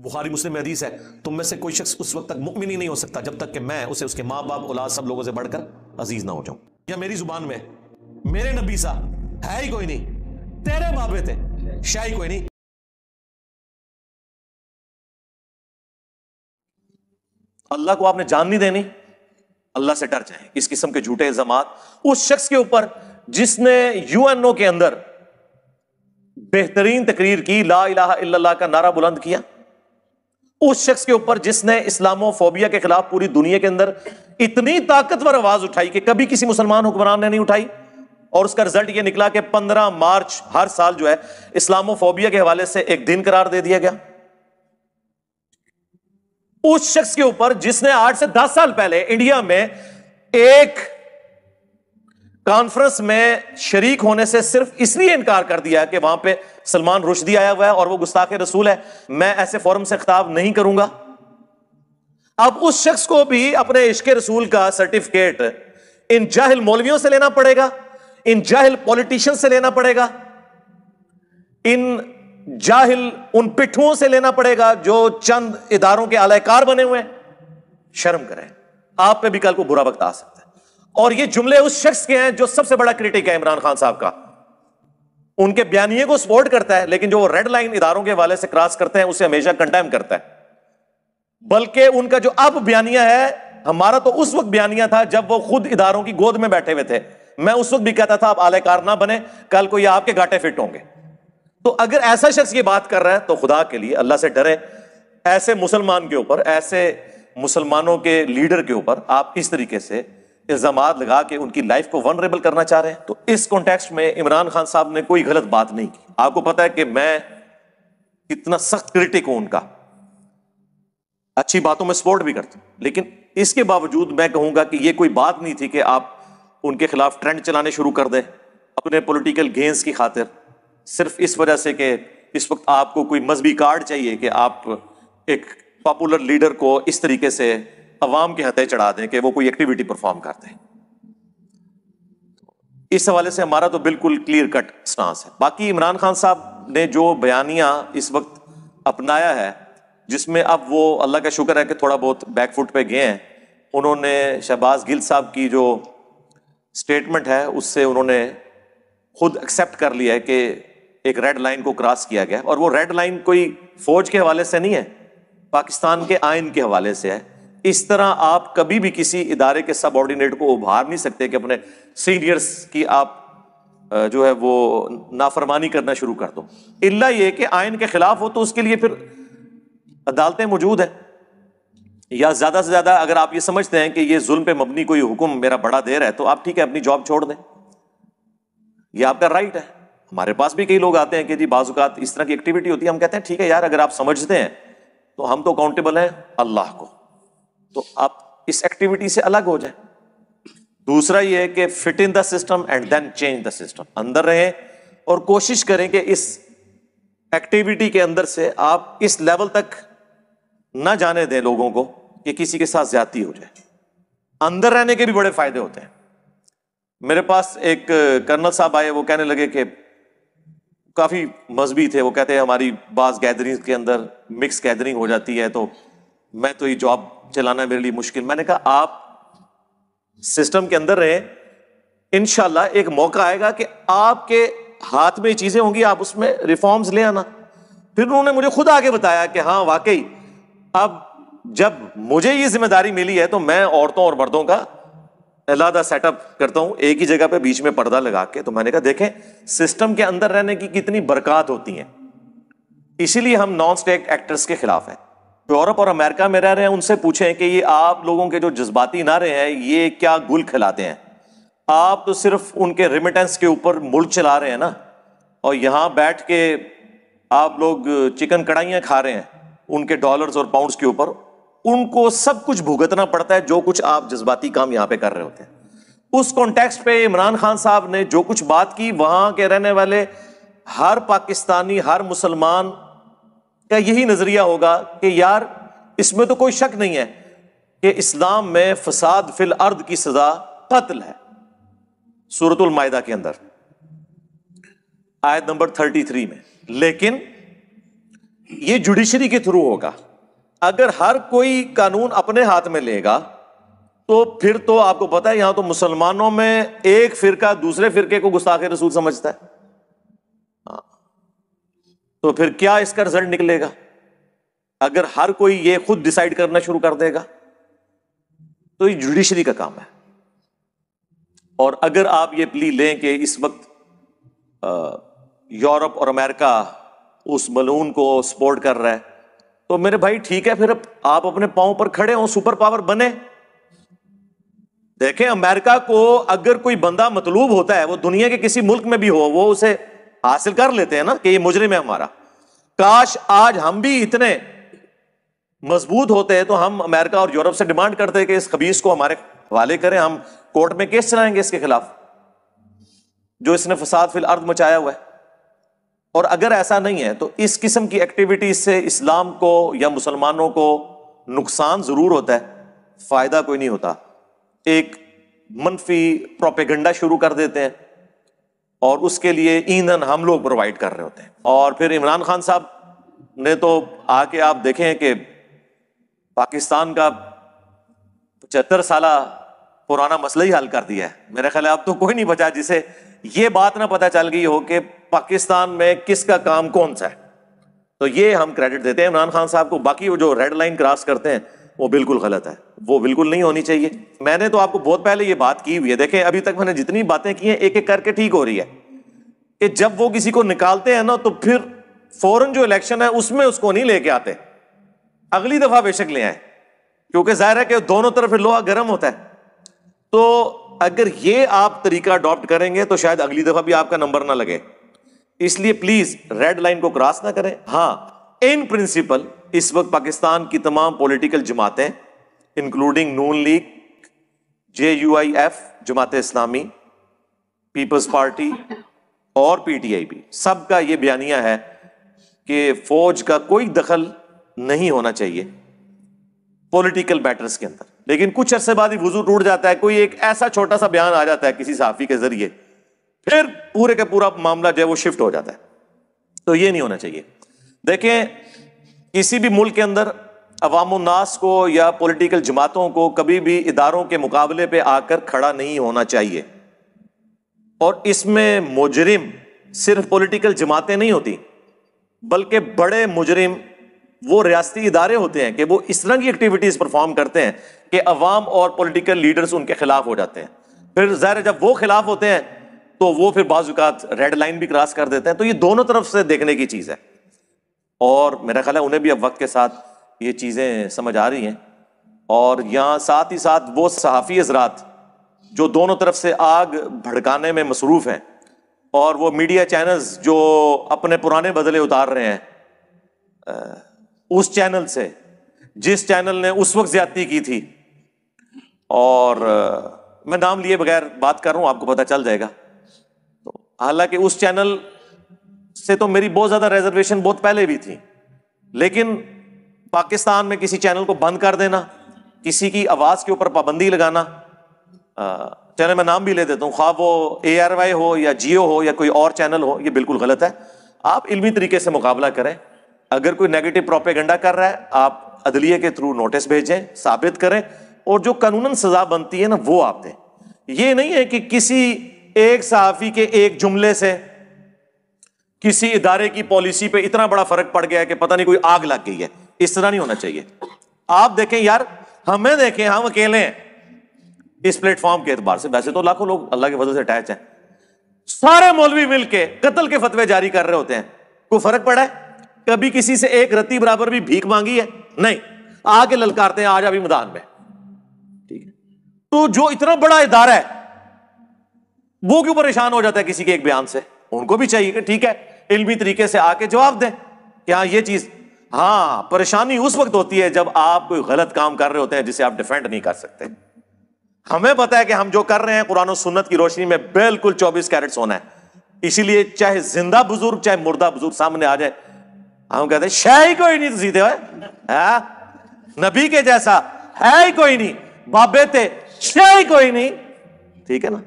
बुखारी मुस्लिम हदीस है तुम में से कोई शख्स उस वक्त तक मुमिन ही नहीं हो सकता जब तक कि मैं उसे उसके माँ बाप औलाद सब लोगों से बढ़कर अजीज ना हो जाऊं या मेरी जुबान में मेरे नबी सा है ही कोई नहीं तेरे बाबे थे शाह कोई नहीं अल्लाह को आपने जान नहीं देनी अल्लाह से डर जाए इस किस्म के झूठे इल्जाम उस शख्स के ऊपर जिसने यूएनओ के अंदर बेहतरीन तकरीर की ला इलाहा इल्लल्लाह का नारा बुलंद किया उस शख्स के ऊपर जिसने इस्लामोफोबिया के खिलाफ पूरी दुनिया के अंदर इतनी ताकतवर आवाज उठाई कि कभी किसी मुसलमान हुक्मरान ने नहीं उठाई और उसका रिजल्ट यह निकला कि 15 मार्च हर साल जो है इस्लामोफोबिया के हवाले से एक दिन करार दे दिया गया उस शख्स के ऊपर जिसने आठ से दस साल पहले इंडिया में एक कॉन्फ्रेंस में शरीक होने से सिर्फ इसलिए इनकार कर दिया कि वहां पे सलमान रुशदी आया हुआ है और वो गुस्ताखे रसूल है मैं ऐसे फॉरम से खिताब नहीं करूंगा अब उस शख्स को भी अपने इश्क रसूल का सर्टिफिकेट इन जाहिल मौलवियों से लेना पड़ेगा इन जाहिल पॉलिटिशियन से लेना पड़ेगा इन जाहिल उन पिट्ठुओं से लेना पड़ेगा जो चंद इदारों के आलाकार बने हुए हैं शर्म करें आप पे भी कल को बुरा वक्त आ सकता और ये जुमले उस शख्स के हैं जो सबसे बड़ा क्रिटिक है इमरान खान साहब का उनके बयानिए को सपोर्ट करता है लेकिन जो वो रेड लाइन इधारों के वाले से क्रॉस करते हैं उसे हमेशा कंडेम करता है बल्कि उनका जो अब बयानिया है हमारा तो उस वक्त बयानिया था जब वो खुद इधारों की गोद में बैठे हुए थे मैं उस वक्त भी कहता था आप आलेकार ना बने कल को ये आपके घाटे फिट होंगे तो अगर ऐसा शख्स ये बात कर रहा है तो खुदा के लिए अल्लाह से डरे ऐसे मुसलमान के ऊपर ऐसे मुसलमानों के लीडर के ऊपर आप इस तरीके से इल्ज़ाम लगा के उनकी लाइफ को वनरेबल करना चाह रहे हैं तो इस कॉन्टेक्स्ट में इमरान खान साहब ने कोई गलत बात नहीं की आपको पता है कि मैं कितना सख्त क्रिटिक हूं उनका अच्छी बातों में सपोर्ट भी करता हूं लेकिन इसके बावजूद मैं कहूंगा कि यह कोई बात नहीं थी कि आप उनके खिलाफ ट्रेंड चलाने शुरू कर दें अपने पोलिटिकल गेंस की खातिर सिर्फ इस वजह से कि इस वक्त आपको कोई मजहबी कार्ड चाहिए कि आप एक पॉपुलर लीडर को इस तरीके से अवाम के हथे चढ़ा दें कि वो कोई एक्टिविटी परफॉर्म कर दें इस हवाले से हमारा तो बिल्कुल क्लियर कट स्टांस है बाकी इमरान खान साहब ने जो बयानिया इस वक्त अपनाया है जिसमें अब वो अल्लाह का शुक्र है कि थोड़ा बहुत बैकफुट पे गए हैं उन्होंने शहबाज गिल साहब की जो स्टेटमेंट है उससे उन्होंने खुद एक्सेप्ट कर लिया है कि एक रेड लाइन को क्रॉस किया गया और वो रेड लाइन कोई फौज के हवाले से नहीं है पाकिस्तान के आइन के हवाले से है इस तरह आप कभी भी किसी इदारे के सब ऑर्डिनेट को उभार नहीं सकते कि अपने सीनियर्स की आप जो है वो नाफरमानी करना शुरू कर दो इल्ला ये कि आयन के खिलाफ हो तो उसके लिए फिर अदालतें मौजूद हैं या ज़्यादा से ज़्यादा अगर आप ये समझते हैं कि ये जुल्म पे मबनी कोई हुक्म मेरा बड़ा देर है तो आप ठीक है अपनी जॉब छोड़ दें ये आपका राइट है हमारे पास भी कई लोग आते हैं कि जी बाजुकात इस तरह की एक्टिविटी होती है हम कहते हैं ठीक है यार अगर आप समझते हैं तो हम तो अकाउंटेबल हैं अल्लाह को तो आप इस एक्टिविटी से अलग हो जाए दूसरा यह है कि fit in the system and then change the system अंदर रहे और कोशिश करें कि इस एक्टिविटी के अंदर से आप इस लेवल तक ना जाने दें लोगों को कि किसी के साथ ज्यादा हो जाए अंदर रहने के भी बड़े फायदे होते हैं मेरे पास एक कर्नल साहब आए वो कहने लगे कि काफी मजबी थे वो कहते हैं हमारी बास गैदरिंग के अंदर मिक्स गैदरिंग हो जाती है तो मैं तो ये जॉब चलाना मेरे लिए मुश्किल मैंने कहा आप सिस्टम के अंदर रहे इनशाला एक मौका आएगा कि आपके हाथ में चीजें होंगी आप उसमें रिफॉर्म्स ले आना फिर उन्होंने मुझे खुद आगे बताया कि हाँ वाकई अब जब मुझे ये जिम्मेदारी मिली है तो मैं औरतों और मर्दों का अलहदा सेटअप करता हूं एक ही जगह पे बीच में पर्दा लगा के तो मैंने कहा देखें सिस्टम के अंदर रहने की कितनी बरकत होती है इसीलिए हम नॉन स्टेक एक्टर्स के खिलाफ हैं तो यूरोप और अमेरिका में रह रहे हैं उनसे पूछें कि ये आप लोगों के जो जज्बाती नारे हैं ये क्या गुल खिलाते हैं आप तो सिर्फ उनके रिमिटेंस के ऊपर मुड़ चला रहे हैं ना और यहाँ बैठ के आप लोग चिकन कढ़ाइयाँ खा रहे हैं उनके डॉलर्स और पाउंड्स के ऊपर उनको सब कुछ भुगतना पड़ता है जो कुछ आप जज्बाती काम यहाँ पे कर रहे होते हैं उस कॉन्टेक्स्ट पे इमरान खान साहब ने जो कुछ बात की वहाँ के रहने वाले हर पाकिस्तानी हर मुसलमान क्या यही नज़रिया होगा कि यार इसमें तो कोई शक नहीं है कि इस्लाम में फसाद फिल अर्द की सजा कत्ल है सूरतुलमायदा के अंदर आयत नंबर 33 में लेकिन ये जुडिशरी के थ्रू होगा अगर हर कोई कानून अपने हाथ में लेगा तो फिर तो आपको पता है यहां तो मुसलमानों में एक फिरका दूसरे फिरके को गुस्ताखे रसूल समझता है तो फिर क्या इसका रिजल्ट निकलेगा अगर हर कोई ये खुद डिसाइड करना शुरू कर देगा तो ये जुडिशरी का काम है और अगर आप ये प्ली लें कि इस वक्त यूरोप और अमेरिका उस बलून को सपोर्ट कर रहा है तो मेरे भाई ठीक है फिर आप अपने पांव पर खड़े हो सुपर पावर बने देखें अमेरिका को अगर कोई बंदा मतलूब होता है वो दुनिया के किसी मुल्क में भी हो वो उसे हासिल कर लेते हैं ना कि ये मुजरिम है हमारा काश आज हम भी इतने मजबूत होते हैं तो हम अमेरिका और यूरोप से डिमांड करते हैं कि इस खबीस को हमारे हवाले करें हम कोर्ट में केस चलाएंगे इसके खिलाफ जो इसने फसाद फिल अर्द मचाया हुआ है और अगर ऐसा नहीं है तो इस किस्म की एक्टिविटीज से इस्लाम को या मुसलमानों को नुकसान जरूर होता है फायदा कोई नहीं होता एक मनफी प्रोपेगंडा शुरू कर देते हैं और उसके लिए ईंधन हम लोग प्रोवाइड कर रहे होते हैं और फिर इमरान खान साहब ने तो आके आप देखें कि पाकिस्तान का पचहत्तर साल पुराना मसला ही हल कर दिया है मेरे ख्याल अब तो कोई नहीं बचा जिसे ये बात ना पता चल गई हो कि पाकिस्तान में किसका काम कौन सा है तो ये हम क्रेडिट देते हैं इमरान खान साहब को बाकी वो जो रेड लाइन क्रॉस करते हैं वो बिल्कुल गलत है वो बिल्कुल नहीं होनी चाहिए मैंने तो आपको बहुत पहले ये बात की हुई है देखें अभी तक मैंने जितनी बातें की हैं एक एक करके ठीक हो रही है कि जब वो किसी को निकालते हैं ना तो फिर फौरन जो इलेक्शन है उसमें उसको नहीं लेके आते अगली दफा बेशक ले आए क्योंकि जाहिर है कि दोनों तरफ लोहा गर्म होता है तो अगर ये आप तरीका अडॉप्ट करेंगे तो शायद अगली दफा भी आपका नंबर ना लगे इसलिए प्लीज रेड लाइन को क्रॉस ना करें हाँ इन प्रिंसिपल इस वक्त पाकिस्तान की तमाम पॉलिटिकल जमातें including Noon league J U I F Jamaat Islami peoples party और पीटीआई भी सबका यह बयानिया है कि फौज का कोई दखल नहीं होना चाहिए पोलिटिकल मैटर्स के अंदर लेकिन कुछ अरसे बाद ही वजू टूट जाता है कोई एक ऐसा छोटा सा बयान आ जाता है किसी साफी के जरिए फिर पूरे का पूरा मामला जो है वो शिफ्ट हो जाता है तो ये नहीं होना चाहिए देखें किसी भी मुल्क के अंदर अवामनास को या पॉलिटिकल जमातों को कभी भी इदारों के मुकाबले पे आकर खड़ा नहीं होना चाहिए और इसमें मुजरिम सिर्फ पॉलिटिकल जमातें नहीं होती बल्कि बड़े मुजरिम वो रियाती इदारे होते हैं कि वो इस तरह की एक्टिविटीज़ परफॉर्म करते हैं कि अवाम और पॉलिटिकल लीडर्स उनके खिलाफ हो जाते हैं फिर ज़ाहिर जब वो खिलाफ होते हैं तो वो फिर बाजुकात रेड लाइन भी क्रॉस कर देते हैं तो ये दोनों तरफ से देखने की चीज़ है और मेरा ख्याल है उन्हें भी अब वक्त के साथ ये चीज़ें समझ आ रही हैं और यहाँ साथ ही साथ वो सहाफ़ी हजरात जो दोनों तरफ से आग भड़काने में मसरूफ़ हैं और वो मीडिया चैनल्स जो अपने पुराने बदले उतार रहे हैं उस चैनल से जिस चैनल ने उस वक्त ज्यादती की थी और मैं नाम लिए बगैर बात कर रहा हूँ आपको पता चल जाएगा तो हालांकि उस चैनल से तो मेरी बहुत ज्यादा रिजर्वेशन बहुत पहले भी थी लेकिन पाकिस्तान में किसी चैनल को बंद कर देना किसी की आवाज के ऊपर पाबंदी लगाना चैनल में नाम भी ले देता हूँ ख्वाब वो ए आर वाई हो या जियो हो या कोई और चैनल हो ये बिल्कुल गलत है आप इल्मी तरीके से मुकाबला करें अगर कोई नेगेटिव प्रोपेगेंडा कर रहा है आप अदलिए के थ्रू नोटिस भेजें साबित करें और जो कानून सजा बनती है ना वो आप दें ये नहीं है कि किसी एक सहाफ़ी के एक जुमले से किसी इदारे की पॉलिसी पे इतना बड़ा फर्क पड़ गया है कि पता नहीं कोई आग लग गई है इस तरह नहीं होना चाहिए आप देखें यार हमें देखें हम अकेले हैं इस प्लेटफॉर्म के एतबार से वैसे तो लाखों लोग अल्लाह की वजह से अटैच हैं सारे मौलवी मिलके कत्ल के फतवे जारी कर रहे होते हैं कोई फर्क पड़ा है कभी किसी से एक रत्ती बराबर भी भीख मांगी है नहीं आगे ललकारते हैं आज अभी मैदान में ठीक है तो जो इतना बड़ा इदारा है वो क्यों परेशान हो जाता है किसी के एक बयान से उनको भी चाहिए कि ठीक है इल्मी तरीके से आके जवाब दें कि हाँ ये चीज़ हाँ परेशानी उस वक्त होती है जब आप कोई गलत काम कर रहे होते हैं जिसे आप डिफेंड नहीं कर सकते हमें पता है कि हम जो कर रहे हैं कुरान सुन्नत की रोशनी में बिल्कुल 24 कैरेट होना है इसीलिए चाहे जिंदा बुजुर्ग चाहे मुर्दा बुजुर्ग सामने आ जाए हम कहते हैं शह ही कोई नहीं सीधे है हाँ? नबी के जैसा है ही कोई नहीं बाबे थे शह ही कोई नहीं ठीक है ना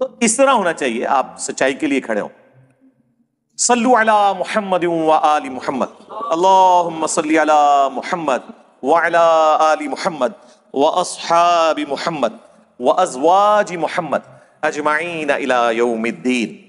तो इस तरह होना चाहिए आप सच्चाई के लिए खड़े हों صلوا على محمد وآل محمد اللهم صل على محمد وعلى آل محمد وأصحاب محمد وأزواج محمد أجمعين إلى يوم الدين